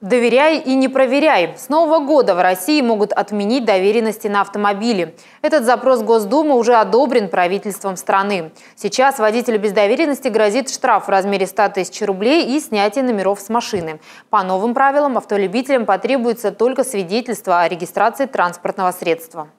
Доверяй и не проверяй. С Нового года в России могут отменить доверенности на автомобили. Этот запрос Госдумы уже одобрен правительством страны. Сейчас водителю без доверенности грозит штраф в размере 100 тысяч рублей и снятие номеров с машины. По новым правилам автолюбителям потребуется только свидетельство о регистрации транспортного средства.